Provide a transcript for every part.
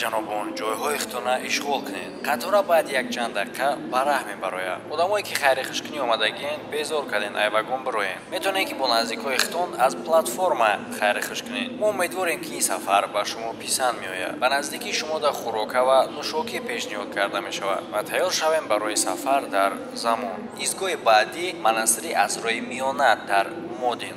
ҷанобон ҷойҳои хитона ишғол кунед қатора баъд якчанд дақиқа ба раҳ мебарояд одамое ки хайри хушкунӣ омадагиен безор кардин айвагон бироен метавонед ки бо наздикҳои хитон аз платформа хайри хуш кунед мо умедворем ки ин сафар ба шумо писанд меояд ба наздики шумо дар хӯрока ва нӯшокӣ пешниҳод карда мешавад ва тайёр шавем барои сафар дар замон истгоҳи баъдӣ манасири азрои миёна дар модин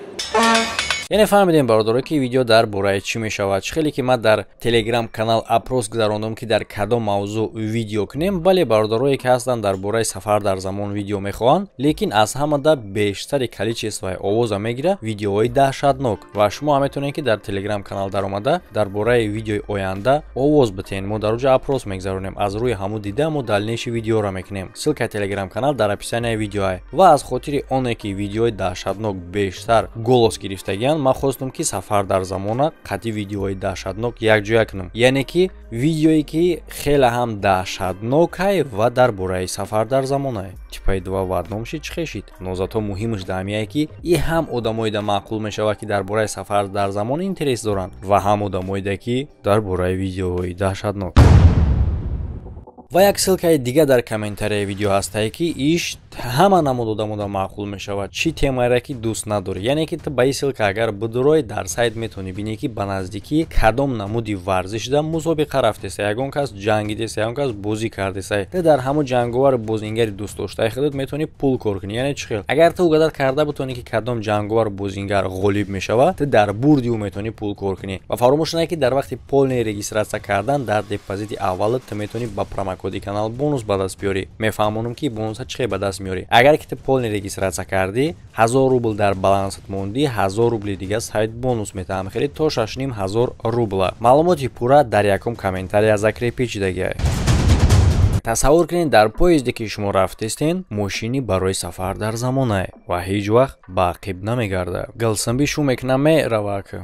яъне фаҳмидем бародаро ки видео дар бораи чӣ мешавад хеле ки ма дар телеграм канал апрос гузаронидам ки дар кадом мавзӯъ видео кунем бале бародарое ки ҳастанд дар бораи сафар дар замон видео мехоҳанд лекин аз ҳамада бештари каличест ва овоза мегира видеоҳои даҳшатнок ва шумо ҳаметонед ки дар телеграм канал даромада дар бораи видеои оянда овоз битиҳед мо дар уҷо апрос мегузаронем аз рӯи ҳамун дидаму далнеши видеора мекунем ссилкаи телеграм канал дар описание видеоа ва аз хотири оне ки видеои даҳшатнок бештар голос гирифтагиан ман мехостум ки сафар дар замона қатъи видеои даҳшатнок якҷоя кунам яъне ки видеое ки хеле ҳам даҳшатнокай ва дар бораи сафар дар замонае типаи дува ватномши чӣ хешид нозато муҳимаш даҳмияе ки и ҳам одамоида маъқул мешавад ки дар бораи сафар дар замон интерес доранд ва ҳам одамоида ки дар бораи видеои даҳшатнок ва як ссилкаи дига дар комментарияи видео ҳастае ки иш ҳама намуд одамона маъқул мешавад чӣ темаре ки дӯст надорӣ яъне ки ба и ссилка агар бидурои дар сайт метавони бинӣ ки ба наздикӣ кадом намуди варзиш да мусобиқа рафтеса ягон кас ҷангидеса ягон кас бозӣ кардеса те дар ҳамун ҷанговар бозингари дӯстдоштаи худат метавони пул кор кунӣ яъне чӣ хел агар ту угадар карда бутонӣ ки кадом ҷанговар бозингар ғолиб мешавад те дар бурди ӯ метавони пул кор кунӣ ва фаромӯш накӣ дар вақти полни регистратсия кардан дар депозити аввалат ту метавони ба прома коди канал бонус ба даст биёрӣ мефаҳмонам ки бонуса чӣ хел ба даст миёрӣ агар ки ту полни регистратсия кардӣ ҳазор рубл дар балансат мондӣ ҳазор рубли дига сайт бонус метаҳам хеле то шашним ҳазор рубла маълумоти пурра дар якум комментария закре печидагиа тасаввур кунед дар поезде ки шумо рафтестен мошини барои сафар дар замонае ва ҳеҷ вақт ба ақиб намегардад гилсамби шу мекунам мераваки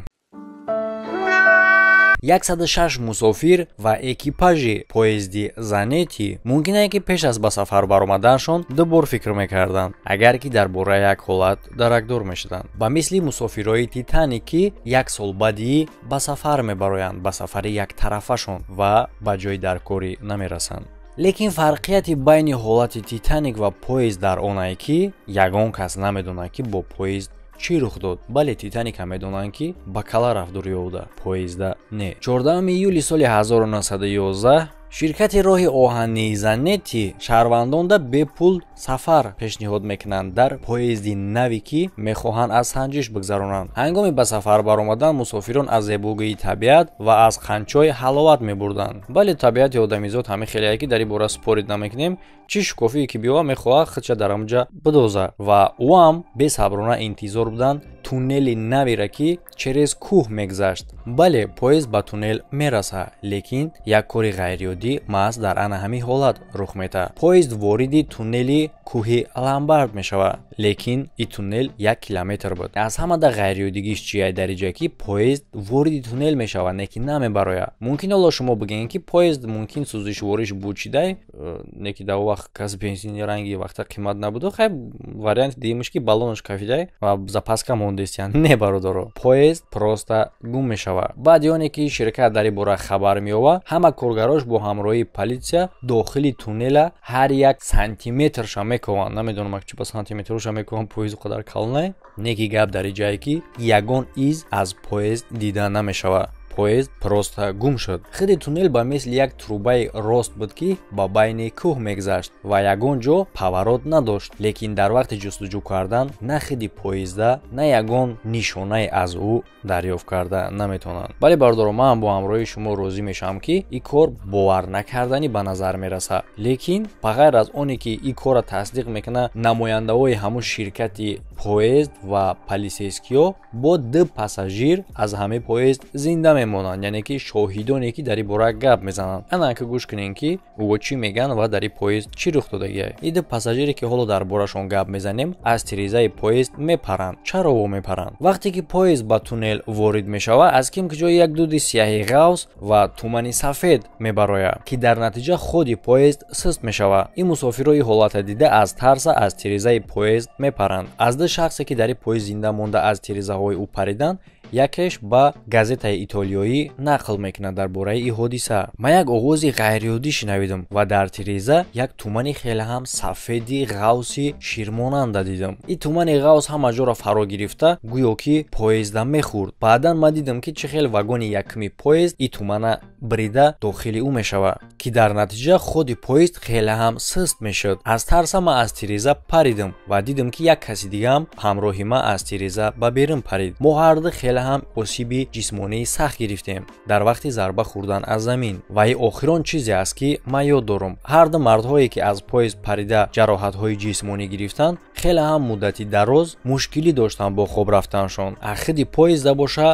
106 мусофир ва экипажи поезди занети мумкине ки пеш аз ба сафар баромаданашон ду бор фикр мекарданд агар ки дар бораи як ҳолат даракдор мешуданд ба мисли мусофирои титани ки як сол баъди ба сафар мебароянд ба сафари яктарафашон ва ба ҷои даркорӣ намерасанд лекин фарқияти байни ҳолати титаник ва поезд дар оне ки ягон кас намедонад ки бо поезд чӣ рух дод бале титаника медонанд ки ба кала рафт дурёвда поизда не чордаҳми июли соли 1911 ширкати роҳи оҳани занети шаҳрвандонда бепул сафар пешниҳод мекунанд дар поезди наве ки мехоҳанд аз санҷиш бигзаронанд ҳангоми ба сафар баромадан мусофирон аз зебогии табиат ва аз қанчҳои ҳаловат мебурданд бале табиати одамизод ҳами хелеяки дар ин бора супорид намекунем чӣ шукофии ки биёва мехоҳад хича дарамҷа бидозад ва ӯам бесаброна интизор буданд туннели навера ки через кӯҳ мегзашт бале поезд ба туннел мерасад лекин як кори ғайриоддӣ маҳз дар ана ҳамин ҳолат рух медиҳад поезд вориди туннели кӯҳи ламбард мешавад лекин и туннел як километр буд аз ҳамада ғайриоддигиш чи як дараҷа ки поезд вориди туннел мешавад неки намебарояд мумкин ҳоло шумо бигӯед ки поезд мумкин сузиш вориш буд чидай э, неки дар вақт каз бензини ранги вақта қимат набуду хай варианти диимиш ки баллоноч кафидай ва запаска мон мондаистиан не бародаро поезд просто гум мешава баъди оне ки ширкат дар ин бора хабар меёва ҳама коргарош бо ҳамроҳи полисия дохили туннела ҳар як сантиметрша мекованд намедонам ак чӣ ба сантиметрша мекован поезду қадар калнае неки гап дар ин ҷае ки ягон из аз поезд дида намешавад поезд просто гум шуд хиди туннел ба мисли як трубаи рост буд ки ба байни кӯҳ мегзашт ва ягон ҷо паварот надошт лекин дар вақти ҷустуҷӯ кардан на хиди поезда на ягон нишонае аз ӯ дарёфт карда наметавонанд бале бардоро ман бо ҳамроҳи шумо розӣ мешавам ки и кор боварнакарданӣ ба назар мерасад лекин ба ғайр аз оне ки и кора тасдиқ мекунад намояндаҳои ҳамон ширкати پویزد و پالیسیسکیو با دو پساژیر از همه پویزد زنده میمونند. یعنی که شاهیدانی که داری برا گپ میزنند انا که گوش کنین که او چی میگن و داری پویزد چی رخ دادگیه این دو پساژیری که حالا در براشون گپ میزنیم از تریزه پویزد میپرند چرا او میپرند وقتی که پویزد با تونل وارد میشوه از کیم کجا یک دودی سیاهی غوث و تومانی سفید میبراید که در نتیجه خودی پویزد سست میشوه این مسافرای حالات دیده از ترس از تریزه پویزد میپرند از шахсе ки дар ин поезд зинда монда аз тирезаҳои ӯ паридан якеш ба газетаи итолиёӣ нақл мекунад дар бораи и ҳодиса ман як оғози ғайриоддӣ шинавидам ва дар тиреза як тумани хелеҳам сафеди ғавси ширмонанда дидам и тумани ғавс ҳама ҷоро фаро гирифта гӯё ки поезда мехӯрд баъдан ман дидам ки чӣ хел вагони якуми поезд и тумана брида дохили ӯ мешавад ки дар натиҷа ходи поезд хелеҳам сӯст мешуд аз тарса ман аз тиреза паридам ва дидам ки як каси дигаам ҳамроҳи ман аз тиреза ба берун парид мо ҳарду хеле ҳам осиби ҷисмонии сахт гирифтем дар вақти зарба хӯрдан аз замин вай охирон чизе аст ки ман ёд дорум ҳарду мардҳое ки аз поезд парида ҷароҳатҳои ҷисмонӣ гирифтанд хеле ҳам муддати дароз мушкилӣ доштанд бо хоб рафтаншон ахиди поезда боша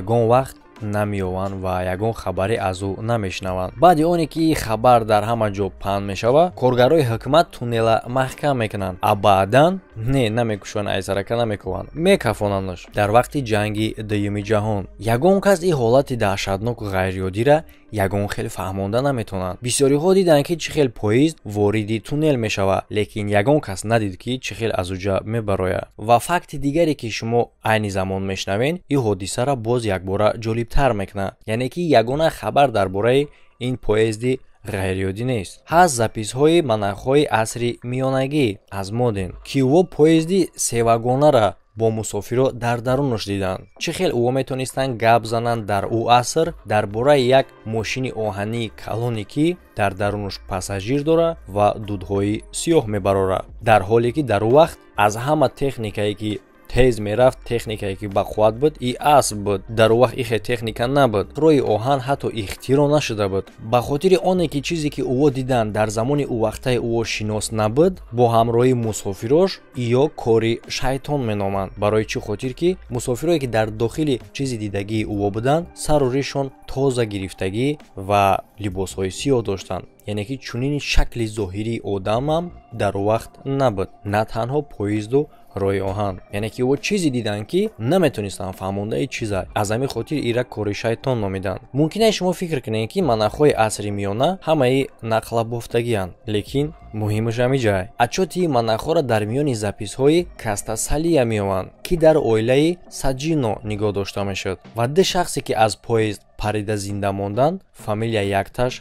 ягон вақт намеёванд ва ягон хабаре аз ӯ намешнаванд баъди оне ки хабар дар ҳама ҷо паҳн мешавад коргарои ҳукумат туннела маҳкам мекунанд а баъдан نه نمیکوشون ای سرکه نمیکوان میکافونن نش در وقت جنگی دیم جهان یگون کس ای حالت دهشتناک غیر یودی را یگون خیل فهمونده نمیتونن بسیاری خود دیدن کی چی خیل پویز وریدی تونل میشوه لیکن یگون کس ندید که چی خیل از اوجا میبرویا و فکت دیگری که شما عین زمان میشنوین ای حادثه را باز یک بار جالب تر میکنه یعنی کی یگونه خبر درباره این پویزدی ғайриёдӣ нест ҳаст записҳои манақҳои асри миёнагӣ аз модин ки уво поезди севагонара бо мусофиро дар даруноаш диданд чӣ хел уво метавонистанд гап зананд дар ӯ аср дар бораи як мошини оҳании калоне ки дар даруноаш пассажир дора ва дудҳои сиёҳ мебарорад дар ҳоле ки дар ӯ вақт аз ҳама техникае ки тез мерафт техникае ки бақувват буд и асп буд дар вақт ихе техника набуд рӯи оҳан ҳатто ихтиро нашуда буд ба хотири оне ки чизе ки уво дидан дар замони увақтаи уво шинос набуд бо ҳамроҳи мусофирош ё кори шайтон меноманд барои чӣ хотир ки мусофирое ки дар дохили чизи дидагии уво буданд сару рӯишон тоза гирифтагӣ ва либосҳои сиёҳ доштанд яъне ки чунини шакли зоҳирии одамам дар вақт набуд на танҳо поизду роҳи оҳан яъне ки ӯ чизе диданд ки наметонистанд фаҳмондаи чиза аз ҳамин хотир ира кори шайтон номиданд мумкин аст шумо фикр кунед ки манақҳои асри миёна ҳамаи нақлабофтагианд лекин муҳимаш ҳами ҷай ачотии манақҳоро дар миёни записҳои кастасалия меёванд ки дар оилаи саҷино нигоҳ дошта мешуд ва де шахсе ки аз поезд парида зинда монданд фамилия якташ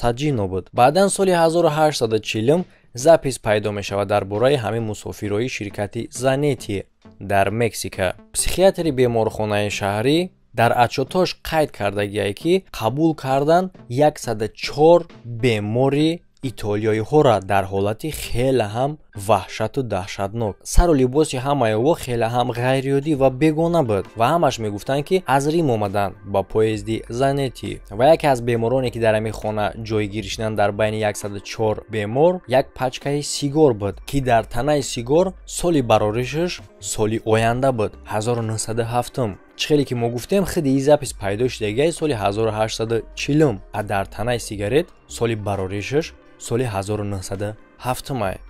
саҷино буд баъдан соли 1840 запис пайдо мешавад дар бораи ҳамин мусофирои ширкати занети дар мексика психиатри беморхонаи шаҳрӣ дар ачоташ қайд кардагие ки қабул кардан 14 бемори ایتالیای خورا در حالت خیلی هم وحشت و دهشتناک سر و لباس همه او خیلی هم غیریودی و بگونه بود و همش میگفتن که از ریم اومدن با پویزدی زنیتی و یکی از بیمارانی که در خونه جای گیرشنن در بین 104 بیمار یک پچکه سیگار بود که در تنه سیگار سالی برارشش سالی اوینده بود 1907 чихеле ки мо гуфтем хеди и запис пайдо шудагиа соли 1840 а дар танаи сигарет соли барориш соли 1907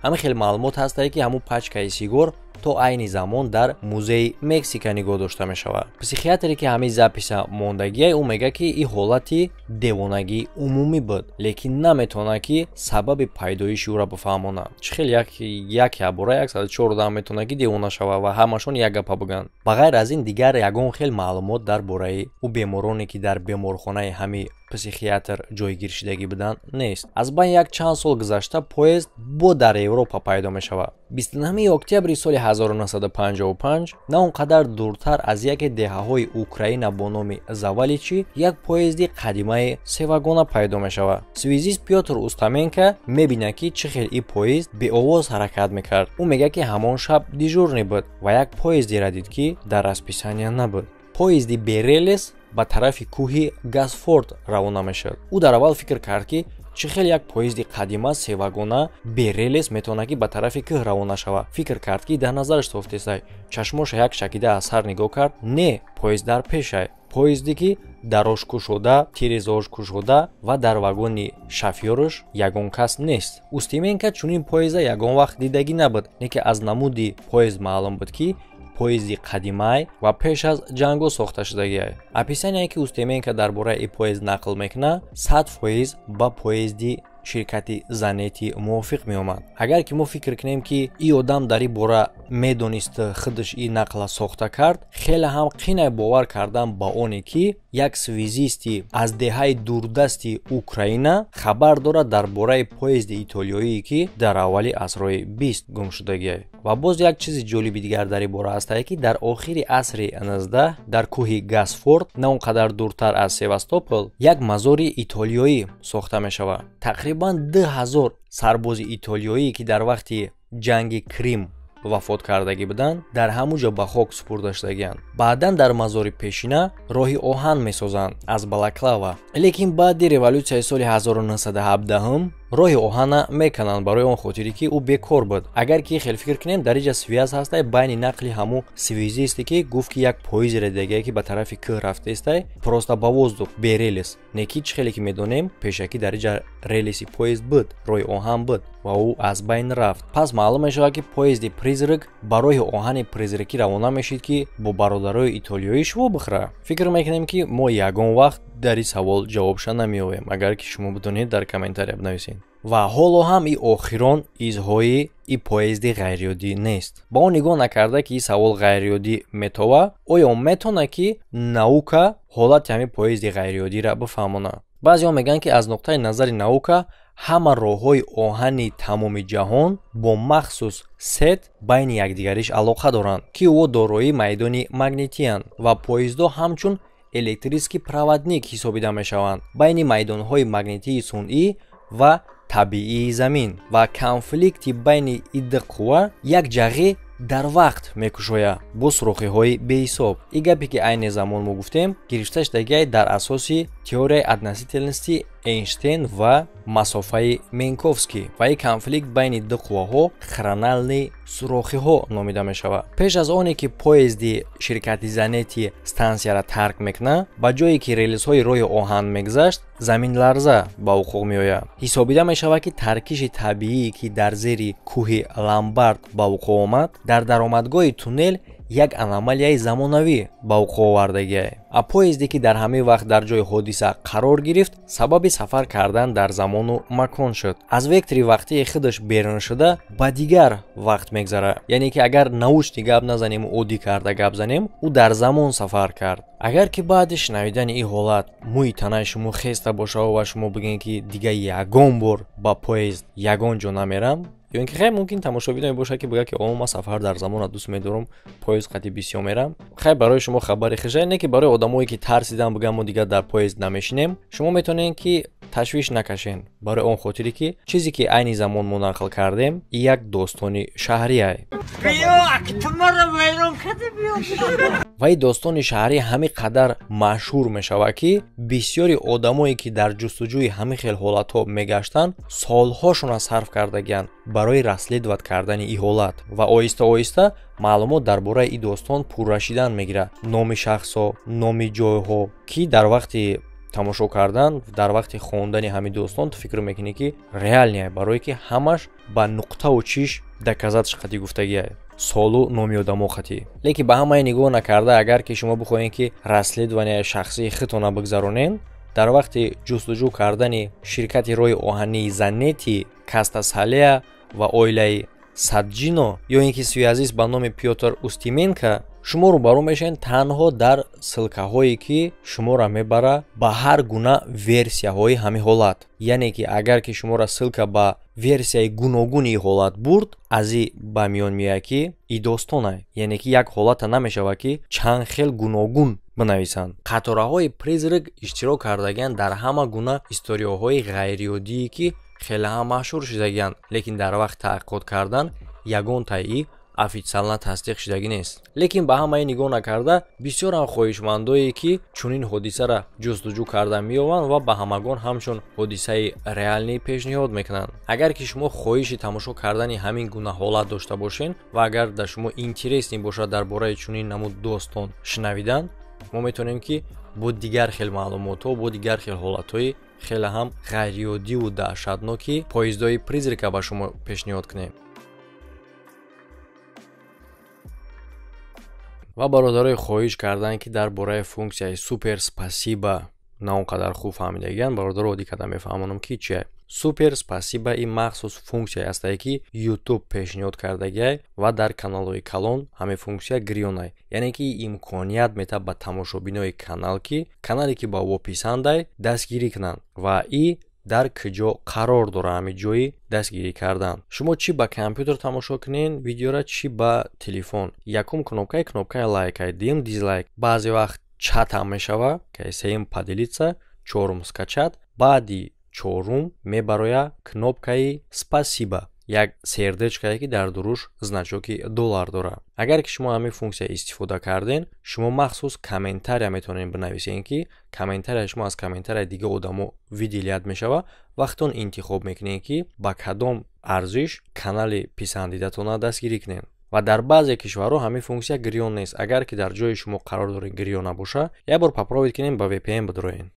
ҳама хеле маълумот ҳастае ки ҳамун пачкаи сигор то айни замон дар музеи мексика нигоҳ дошта мешавад психиатре ки ҳамаи записа мондагиа ӯ мегӯяд ки и ҳолати девонагии умумӣ буд лекин наметавонад ки сабаби пайдоиши ӯро бифаҳмонад чӣ хел як ҳабора 14 метавонад ки девона шавад ва ҳамашон як гапа бугӯянд ба ғайр аз ин дигар ягон хел маълумот дар бораи ӯ бемороне ки дар беморхонаи ҳами психиатр ҷойгир шидагӣ буданд нест аз баън як чанд сол гузашта поезд бо дар европа пайдо мешавад 29 октябри соли 1955 на он қадар дуртар аз яке деҳаҳои украина бо номи завали чӣ як поезди қадимае ҷамъи севагона пайдо мешавад свизист пётр устаменка мебинад ки чӣ хел и поезд беовоз ҳаракат мекард ӯ мегӯяд ки ҳамон шаб дежурнӣ буд ва як поезди радид ки дар расписания набуд поезди берелес ба тарафи кӯҳи гасфорд равона мешуд ӯ дар аввал фикр кард ки чӣ хел як поезди қадима севагона берелес метавонад ки ба тарафи кӯҳ равона шавад фикр кард ки дар назараш тофтесай чашмоша як шакида аз сар нигоҳ кард не поез дар пешай поезде ки дар ошку шуда тирез ошку шуда ва дар вагони шафёриш ягон кас нест устименка чунин поеза ягон вақт дидагӣ набуд неке аз намуди поез маълум буд ки поезди қадимай ва пеш аз ҷанго сохташудагиай описание ки устеменко дар бораи и поез нақл мекуна сад фоиз ба поезди ширкати занети мувофиқ меомад агар ки мо фикр кунем ки и одам дар и бора медонист худаш и нақла сохта кард хеле ҳам қинай бовар кардан ба оне ки як связисти аз деҳаи дурдасти украина хабар дорад дар бораи поезди итолиёӣе ки дар аввали асрҳои бист гумшудагиай ва боз як чизи ҷолиби дигар дар ибора астае ки дар охири асри 19 дар кӯҳи гасфорд на он қадар дуртар аз севастопол як мазори итолиёӣ сохта мешавад тақрибан 2000 сарбози итолиёӣ ки дар вақти ҷанги крим вафот кардагӣ буданд дар ҳамун ҷо ба хок супурда шудагианд баъдан дар мазори пешина роҳи оҳан месозанд аз балаклава лекин баъди революсияи соли 1917 роҳи оҳана мекананд барои он хотире ки ӯ бекор буд агар ки хелфикр кунем дарижа свиаз ҳастай байни нақли ҳамун свизисте ки гуфт ки як поизере дигае ки ба тарафи кӯҳ рафтестай просто ба воздух берелис не ки чӣ хеле ки медонем пешакӣ дарижа релиси поиз буд роҳи оҳан буд ва ӯ аз байн рафт пас маълум мешавад ки поизди призрак ба роҳи оҳани призракӣ равона мешид ки бо бародарои итолиёӣ шумо бихӯра фикр мекунем ки мо ягон вақт дари савол ҷавобша намеёем агар ки шумо бидонед дар коментария бинависед ва ҳоло ҳам и охирон изҳои и поезди ғайриоддӣ нест ба он нигоҳ накарда ки и савол ғайриоддӣ метова оё метавонад ки наука ҳолати ҳамин поезди ғайриоддиро бифаҳмонад баъзеҳо мегӯянд ки аз нуқтаи назари наука ҳама роҳҳои оҳани тамоми ҷаҳон бо махсус сет байни якдигариш алоқа доранд ки ӯо дорои майдони магнитианд ва поездҳо ҳамчун электриски праводник ҳисобида мешаванд байни майдонҳои магнитии сунъӣ ва табиии замин ва конфликти байни иддиқувва як ҷағӣ дар вақт мекушоя бо сурохиҳои беҳисоб и гапе ки айни замон мо гуфтем гирифташ дагай дар асоси теорияи аднаситилнсти эйнштейн ва масофаи менковский ва ин конфликт байни ду қувваҳо хронални сурохиҳо номида мешавад пеш аз оне ки поезди ширкати занети стансияро тарк мекунад ба ҷое ки релисҳои роҳи оҳан мегузашт заминларза ба уқуқ меояд ҳисобида мешавад ки таркиши табиӣ ки дар зери кӯҳи ламбард ба уқуқ омад дар даромадгоҳи туннел як аномалияи замонавӣ ба вуқӯъ овардагӣ а поезде ки дар ҳамин вақт дар ҷои ҳодиса қарор гирифт сабаби сафар кардан дар замону макон шуд аз вектори вақтии худаш берун шуда ба дигар вақт мегзарад яъне ки агар навушти гап назаниму оддӣ карда гап занем ӯ дар замон сафар кард агар ки баъди шнавидани ин ҳолат мӯи танаи шумо хеста бошаву ва шумо бигӯед ки дигар ягон бор ба поезд ягон ҷо намерам ё ин ки хайр мумкин тамошовиное бошад ки бигӯяд ки о ман сафар дар замона дӯст медорам поезд қатъи бисёр мерам хайр барои шумо хабаре хешаяр не ки барои одамое ки тарсидан бигӯям мо дигар дар поезд намешинем шумо метонем ки ташвиш накашен барои он хотире ки чизе ки айни замон мо нақл кардем як достони шаҳрӣ ай ваи достони шаҳрӣ ҳамин қадар машҳур мешавад ки бисёри одамое ки дар ҷустуҷӯи ҳамин хел ҳолатҳо мегаштанд солҳошона сарф кардагиянд барои расследват кардани и ҳолат ва оҳиста оҳиста маълумот дар бораи и достон пуррашидан мегирад номи шахсҳо номи ҷойҳо ки дар вақти тамошо кардан дар вақти хондани ҳамин дӯстон ту фикр мекунӣ ки реалняй барое ки ҳамаш ба нуқтаву чиш даказатш қати гуфтагияй солу номи одамо қатӣ лекин ба ҳамае нигоҳ накарда агар ки шумо бихоҳед ки расследование шахсии хитона бигзаронед дар вақти ҷустуҷӯ кардани ширкати роҳи оҳании занети кастасалия ва оилаи садҷино ё ин ки сӯи азиз ба номи пётр устименко шумо рӯбарӯ мешавед танҳо дар силкаҳое ки шумора мебара ба ҳар гуна версияҳои ҳамин ҳолат яъне ки агар ки шумора силка ба версияи гуногуни ҳолат бурд азӣ ба миён меяд ки и достон ай яъне ки як ҳолата намешавад ки чанд хел гуногун бинависанд қатораҳои призрак иштирок кардагиянд дар ҳама гуна историяҳои ғайриоддие ки хеле ҳам машҳур шудагиянд лекин дар вақт таъқиқот кардан ягон таи официалан тасдиқ шудагӣ нест лекин ба ҳамае нигоҳ накарда бисёран хоҳишмандое ки чунин ҳодисара ҷустуҷӯ карда меёванд ва ба ҳамагон ҳамчун ҳодисаи реалӣ пешниҳод мекунанд агар ки шумо хоҳиши тамошо кардани ҳамин гуна ҳолат дошта бошен ва агар дар шумо интерес мебошад дар бораи чунин намуд достон шинавидан мо метонем ки бо дигар хел маълумотҳо бо дигар хел ҳолатҳои хеле ҳам ғайриоддиву даҳшатноки поездҳои призрика ба шумо пешниҳод кунем ва бародарои хоҳиш карданд ки дар бораи функсияи супер спасиба на он қадар хуб фаҳмидагиян бародарҳо дикада мефаҳмонам ки чи супер спасиба и махсус функсияе астае ки youtube пешниҳод кардагиай ва дар каналҳои калон ҳамин функсия гирёнай яъне ки имконият метаҳад ба тамошобинои канал ки канале ки ба вописандай дастгирӣ кунанд ва и дар куҷо қарор дора ҳамин ҷои дастгирӣ кардан шумо чӣ ба компютер тамошо кунен видеора чӣ ба телефон якум кнопкаи кнопкаи лайка дуюм дизлайк баъзе вақт чатам мешава ка сеюм поделитса чорум скачат баъди чорум мебароя кнопкаи спасиба як сердечкае ки дар дуруш значоки доллар дорад агар ки шумо ҳамин функсия истифода карден шумо махсус комментария метавонед бинависен ки комментария шумо аз комментарияи дигар одамо виделият мешава вақтон интихоб мекунед ки ба кадом арзиш канали писандидатона дастгирӣ кунед ва дар баъзе кишварҳо ҳамин функсия гирён нест агар ки дар ҷои шумо қарор дорен гирё набоша як бор попробед кунем ба впн бидроен